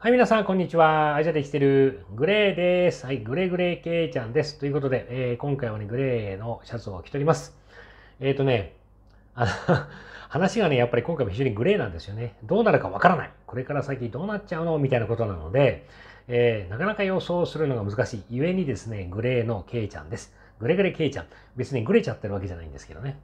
はい、皆さん、こんにちは。アジアで来きてるグレーです。はい、グレーグレーケイちゃんです。ということで、えー、今回はね、グレーのシャツを着ております。えっ、ー、とね、あの 話がね、やっぱり今回も非常にグレーなんですよね。どうなるかわからない。これから先どうなっちゃうのみたいなことなので、えー、なかなか予想するのが難しい。ゆえにですね、グレーのケイちゃんです。グレグレケイちゃん。別にグレちゃってるわけじゃないんですけどね。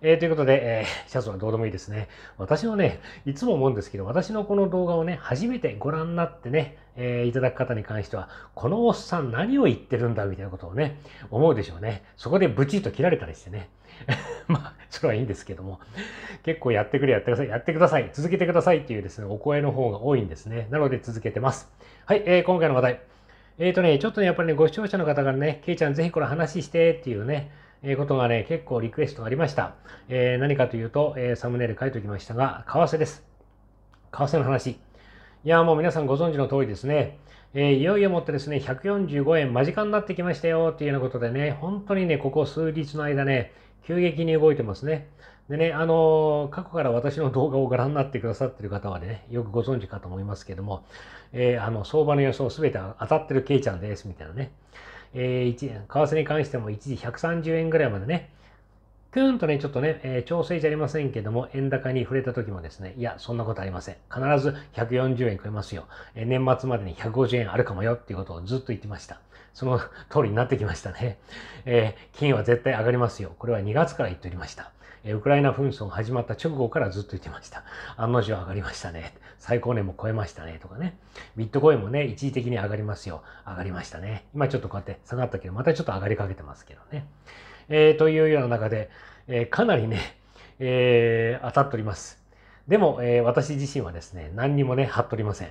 えー、ということで、えー、シャツはどうでもいいですね。私のね、いつも思うんですけど、私のこの動画をね、初めてご覧になってね、えー、いただく方に関しては、このおっさん何を言ってるんだみたいなことをね、思うでしょうね。そこでブチッと切られたりしてね。まあ、それはいいんですけども、結構やってくれ、やってください、やってください、続けてくださいっていうですね、お声の方が多いんですね。なので続けてます。はい、えー、今回の話題。えっ、ー、とね、ちょっとね、やっぱりね、ご視聴者の方がね、ケイちゃんぜひこれ話してっていうね、えことがね、結構リクエストがありました。えー、何かというと、えー、サムネイル書いておきましたが、為替です。為替の話。いや、もう皆さんご存知の通りですね。えー、いよいよもってですね、145円間近になってきましたよっていうようなことでね、本当にね、ここ数日の間ね、急激に動いてますね。でね、あのー、過去から私の動画をご覧になってくださってる方はね、よくご存知かと思いますけども、えー、あの、相場の予想すべて当たってるケイちゃんです、みたいなね。えー、為替に関しても一時130円ぐらいまでね、くーとね、ちょっとね、えー、調整じゃありませんけども、円高に触れた時もですね、いや、そんなことありません。必ず140円超えますよ。えー、年末までに150円あるかもよっていうことをずっと言ってました。その通りになってきましたね。えー、金は絶対上がりますよ。これは2月から言っておりました。えウクライナ紛争が始まった直後からずっと言ってました。案の定上がりましたね。最高値も超えましたね。とかね。ビットコインもね、一時的に上がりますよ。上がりましたね。今ちょっとこうやって下がったけど、またちょっと上がりかけてますけどね。えー、というような中で、えー、かなりね、えー、当たっております。でも、え私自身はですね、何にもね、張っとりません。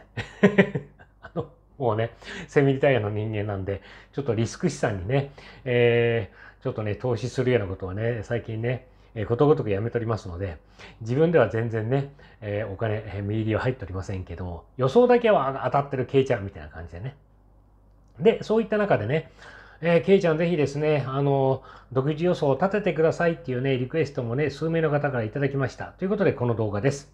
あのもうね、セミリタイアの人間なんで、ちょっとリスク資産にね、えー、ちょっとね、投資するようなことはね、最近ね、えことごとくやめておりますので、自分では全然ね、えお金、えー、入りは入っておりませんけども、予想だけは当たってるケイちゃんみたいな感じでね。で、そういった中でね、えー、ケイちゃんぜひですね、あの、独自予想を立ててくださいっていうね、リクエストもね、数名の方からいただきました。ということで、この動画です。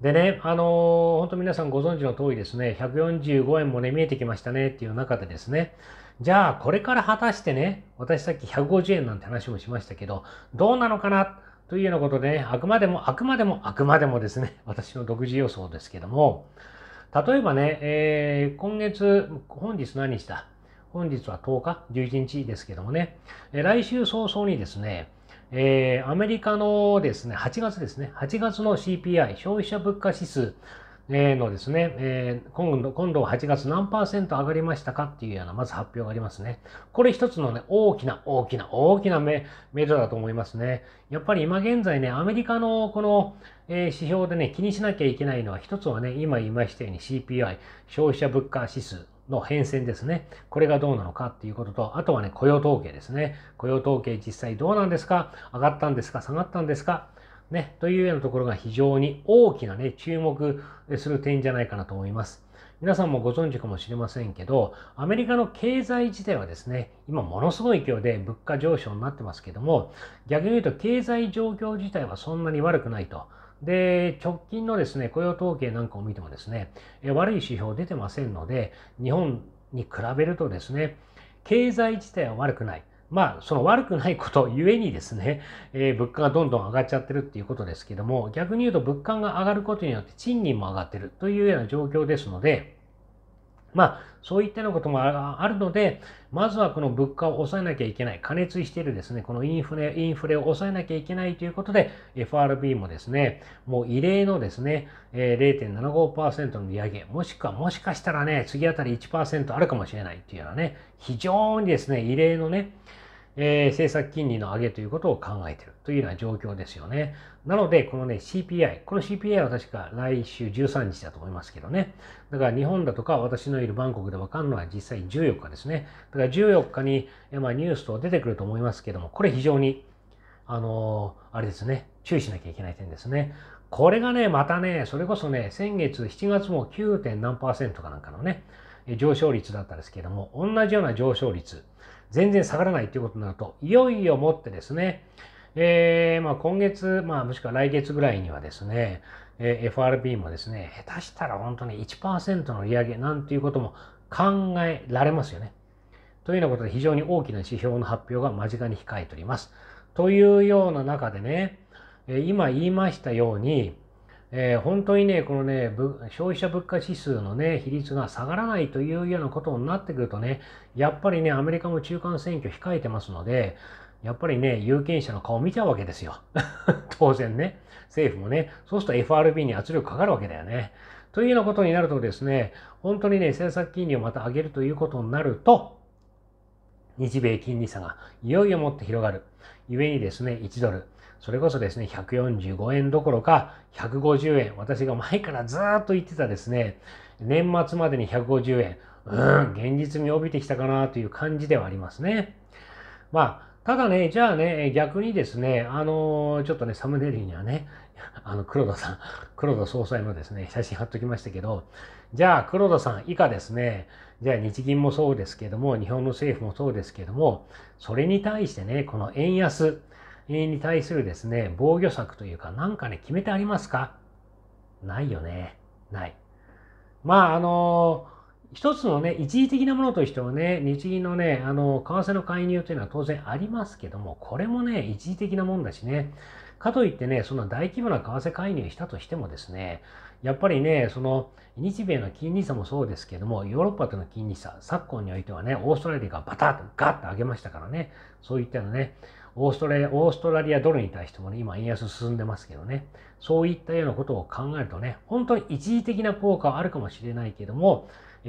でね、あのー、本当皆さんご存知の通りですね、145円もね、見えてきましたねっていう中でですね、じゃあこれから果たしてね、私さっき150円なんて話もしましたけど、どうなのかなというようなことで、ね、あくまでも、あくまでも、あくまでもですね、私の独自予想ですけども、例えばね、えー、今月、本日何日だ本日は10日、11日ですけどもね、え来週早々にですね、えー、アメリカのですね、8月ですね、8月の CPI、消費者物価指数、えー、のですね、えー、今度、今度8月何パーセント上がりましたかっていうような、まず発表がありますね。これ一つのね、大きな、大きな、大きなメ目だと思いますね。やっぱり今現在ね、アメリカのこの、えー、指標でね、気にしなきゃいけないのは、一つはね、今言いましたように CPI、消費者物価指数の変遷ですね。これがどうなのかっていうことと、あとはね、雇用統計ですね。雇用統計実際どうなんですか上がったんですか下がったんですかね、というようなところが非常に大きなね、注目する点じゃないかなと思います。皆さんもご存知かもしれませんけど、アメリカの経済自体はですね、今ものすごい勢いで物価上昇になってますけども、逆に言うと経済状況自体はそんなに悪くないと。で、直近のですね、雇用統計なんかを見てもですね、悪い指標出てませんので、日本に比べるとですね、経済自体は悪くない。まあ、その悪くないことゆえにですね、えー、物価がどんどん上がっちゃってるっていうことですけども、逆に言うと物価が上がることによって賃金も上がってるというような状況ですので、まあ、そういったようなこともあるので、まずはこの物価を抑えなきゃいけない、加熱しているですね、このインフレ、インフレを抑えなきゃいけないということで、FRB もですね、もう異例のですね、0.75%の利上げ、もしくはもしかしたらね、次あたり1%あるかもしれないっていうようなね、非常にですね、異例のね、えー、政策金利の上げということを考えているというような状況ですよね。なので、このね、CPI、この CPI は確か来週13日だと思いますけどね。だから日本だとか私のいるバンコクでわかるのは実際14日ですね。だから14日に、まあ、ニュースと出てくると思いますけども、これ非常に、あのー、あれですね、注意しなきゃいけない点ですね。これがね、またね、それこそね、先月7月も 9. 何かなんかのね、上昇率だったんですけども、同じような上昇率。全然下がらないということになると、いよいよもってですね、えー、まあ、今月、まあ、もしくは来月ぐらいにはですね、えー、FRB もですね、下手したら本当に1%の利上げなんていうことも考えられますよね。というようなことで非常に大きな指標の発表が間近に控えております。というような中でね、今言いましたように、えー、本当にね、このね、消費者物価指数のね、比率が下がらないというようなことになってくるとね、やっぱりね、アメリカも中間選挙控えてますので、やっぱりね、有権者の顔見ちゃうわけですよ。当然ね、政府もね、そうすると FRB に圧力かかるわけだよね。というようなことになるとですね、本当にね、政策金利をまた上げるということになると、日米金利差がいよいよもって広がる。ゆえにですね、1ドル、それこそですね、145円どころか150円。私が前からずっと言ってたですね、年末までに150円。うん、現実味を帯びてきたかなという感じではありますね。まあ、ただね、じゃあね、逆にですね、あのー、ちょっとね、サムネイルにはね、あの、黒田さん、黒田総裁のですね、写真貼っときましたけど、じゃあ黒田さん以下ですね、じゃあ日銀もそうですけども、日本の政府もそうですけども、それに対してね、この円安、に対するですね、防御策というか、なんかね、決めてありますかないよね。ない。まあ、あの、一つのね、一時的なものとしてはね、日銀のね、あの、為替の介入というのは当然ありますけども、これもね、一時的なもんだしね、かといってね、その大規模な為替介入したとしてもですね、やっぱりね、その日米の金利差もそうですけども、ヨーロッパとの金利差、昨今においてはね、オーストラリアがバタッとガッと上げましたからね、そういったようなね、オーストラリア、オーストラリアドルに対してもね、今円安進んでますけどね、そういったようなことを考えるとね、本当に一時的な効果はあるかもしれないけども、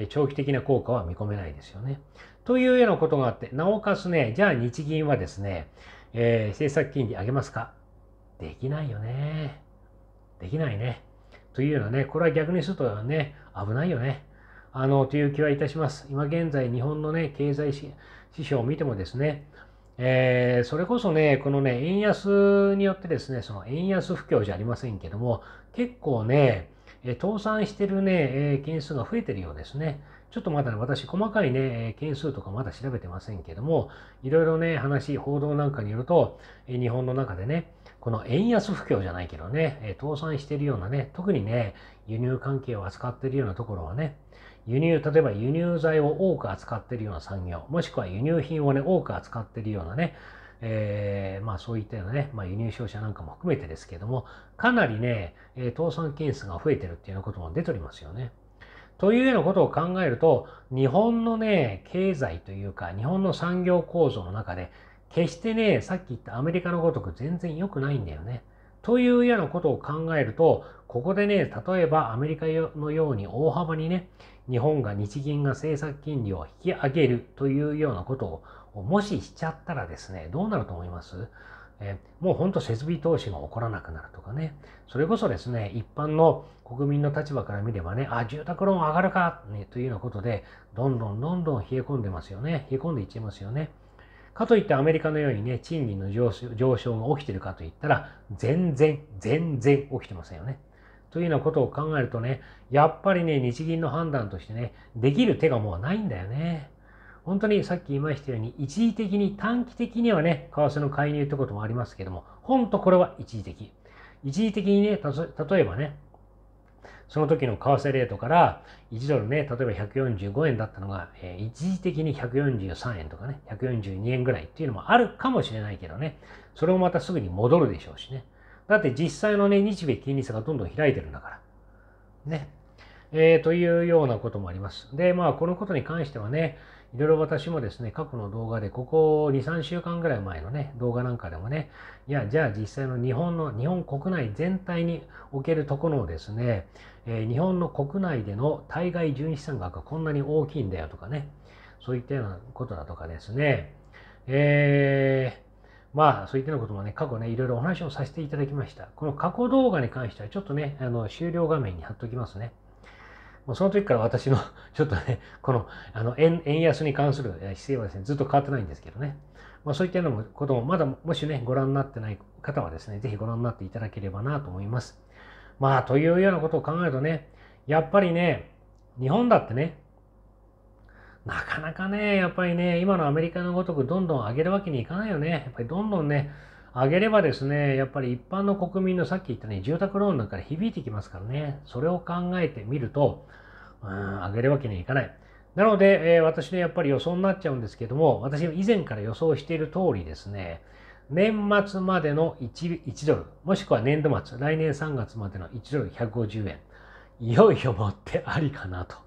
長期的な効果は見込めないですよね。というようなことがあって、なおかつね、じゃあ日銀はですね、えー、政策金利上げますかできないよね。できないね。というようなね、これは逆にするとね、危ないよね。あの、という気はいたします。今現在、日本のね、経済指標を見てもですね、えー、それこそね、このね、円安によってですね、その円安不況じゃありませんけども、結構ね、え倒産してるね、え件数が増えてるようですね。ちょっとまだね、私、細かいね、件数とかまだ調べてませんけども、いろいろね、話、報道なんかによると、え日本の中でね、この円安不況じゃないけどね、え倒産してるようなね、特にね、輸入関係を扱ってるようなところはね、輸入例えば輸入材を多く扱っているような産業もしくは輸入品をね多く扱っているようなね、えー、まあそういったようなね、まあ、輸入商社なんかも含めてですけどもかなりね倒産件数が増えてるっていうようなことも出ておりますよね。というようなことを考えると日本のね経済というか日本の産業構造の中で決してねさっき言ったアメリカのごとく全然良くないんだよね。というようなことを考えるとここでね例えばアメリカのように大幅にね日本が日銀が政策金利を引き上げるというようなことをもししちゃったらですね、どうなると思いますえもうほんと設備投資が起こらなくなるとかね、それこそですね、一般の国民の立場から見ればね、あ、住宅ローン上がるか、ね、というようなことで、どんどんどんどん冷え込んでますよね、冷え込んでいっちゃいますよね。かといってアメリカのようにね、賃金の上昇が起きてるかといったら、全然、全然起きてませんよね。というようなことを考えるとね、やっぱりね、日銀の判断としてね、できる手がもうないんだよね。本当にさっき言いましたように、一時的に、短期的にはね、為替の介入ってこともありますけども、本当これは一時的。一時的にね、例えばね、その時の為替レートから1ドルね、例えば145円だったのが、えー、一時的に143円とかね、142円ぐらいっていうのもあるかもしれないけどね、それもまたすぐに戻るでしょうしね。だって実際のね、日米金利差がどんどん開いてるんだから。ね。えー、というようなこともあります。で、まあ、このことに関してはね、いろいろ私もですね、過去の動画で、ここ2、3週間ぐらい前のね、動画なんかでもね、いや、じゃあ実際の日本の、日本国内全体におけるところのですね、えー、日本の国内での対外純資産額がこんなに大きいんだよとかね、そういったようなことだとかですね、えーまあ、そういったようなこともね、過去ね、いろいろお話をさせていただきました。この過去動画に関しては、ちょっとね、あの、終了画面に貼っときますね。もうその時から私の、ちょっとね、この、あの円、円安に関する姿勢はですね、ずっと変わってないんですけどね。まあ、そういったようなことも、まだもしね、ご覧になってない方はですね、ぜひご覧になっていただければなと思います。まあ、というようなことを考えるとね、やっぱりね、日本だってね、なかなかね、やっぱりね、今のアメリカのごとくどんどん上げるわけにいかないよね。やっぱりどんどんね、上げればですね、やっぱり一般の国民のさっき言ったね、住宅ローンなんかで響いてきますからね、それを考えてみると、うん、上げるわけにはいかない。なので、えー、私ね、やっぱり予想になっちゃうんですけども、私以前から予想している通りですね、年末までの 1, 1ドル、もしくは年度末、来年3月までの1ドル150円、いよいよもってありかなと。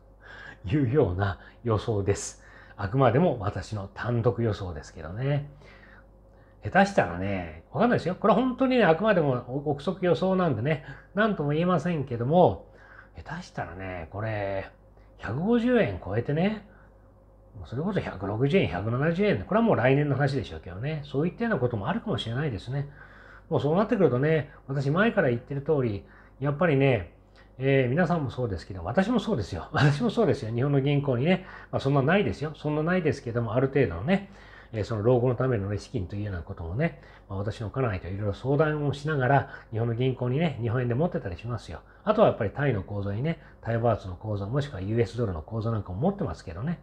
いうような予想です。あくまでも私の単独予想ですけどね。下手したらね、わかんないですよ。これ本当にね、あくまでも憶測予想なんでね、何とも言えませんけども、下手したらね、これ、150円超えてね、それこそ160円、170円、これはもう来年の話でしょうけどね、そういったようなこともあるかもしれないですね。もうそうなってくるとね、私前から言ってる通り、やっぱりね、えー、皆さんもそうですけど、私もそうですよ。私もそうですよ。日本の銀行にね、まあ、そんなないですよ。そんなないですけども、ある程度のね、えー、その老後のための、ね、資金というようなこともね、まあ、私の家内といろいろ相談をしながら、日本の銀行にね、日本円で持ってたりしますよ。あとはやっぱりタイの口座にね、タイバーツの口座、もしくは US ドルの口座なんかも持ってますけどね。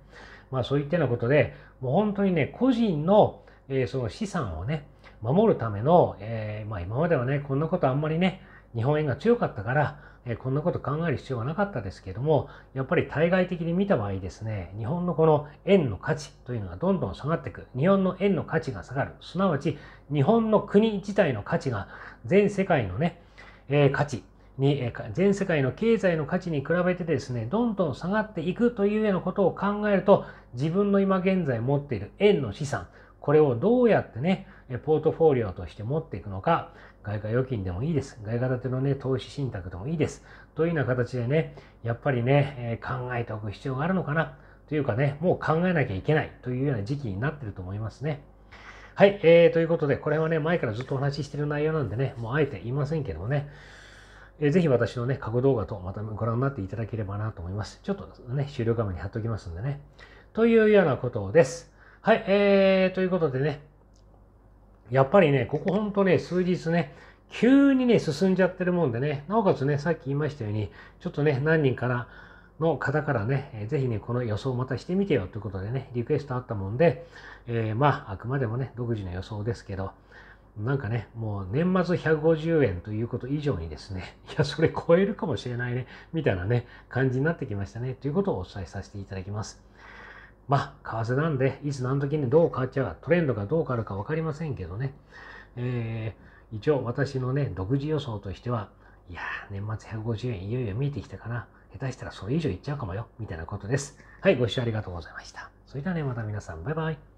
まあそういったようなことで、もう本当にね、個人の、えー、その資産をね、守るための、えまあ今まではね、こんなことあんまりね、日本円が強かったから、えこんなこと考える必要はなかったですけども、やっぱり対外的に見た場合ですね、日本のこの円の価値というのがどんどん下がっていく。日本の円の価値が下がる。すなわち、日本の国自体の価値が全世界のね、えー、価値に、えー、全世界の経済の価値に比べてですね、どんどん下がっていくというようなことを考えると、自分の今現在持っている円の資産、これをどうやってね、ポートフォリオとして持っていくのか、外貨預金でもいいです。外貨建てのね、投資信託でもいいです。というような形でね、やっぱりね、え考えておく必要があるのかな。というかね、もう考えなきゃいけないというような時期になってると思いますね。はい、えー、ということで、これはね、前からずっとお話ししてる内容なんでね、もうあえて言いませんけどもね、えー、ぜひ私のね、過去動画とまたご覧になっていただければなと思います。ちょっとね、終了画面に貼っておきますんでね。というようなことです。はい、えー、ということでね、やっぱりね、ここほんとね、数日ね、急にね、進んじゃってるもんでね、なおかつね、さっき言いましたように、ちょっとね、何人からの方からね、ぜひね、この予想またしてみてよということでね、リクエストあったもんで、えー、まあ、あくまでもね、独自の予想ですけど、なんかね、もう年末150円ということ以上にですね、いや、それ超えるかもしれないね、みたいなね、感じになってきましたね、ということをお伝えさせていただきます。まあ、為替なんで、いつ何時にどう変わっちゃうか、トレンドがどう変わるか分かりませんけどね。えー、一応私のね、独自予想としては、いや年末150円いよいよ見えてきたかな。下手したらそれ以上いっちゃうかもよ。みたいなことです。はい、ご視聴ありがとうございました。それではね、また皆さん、バイバイ。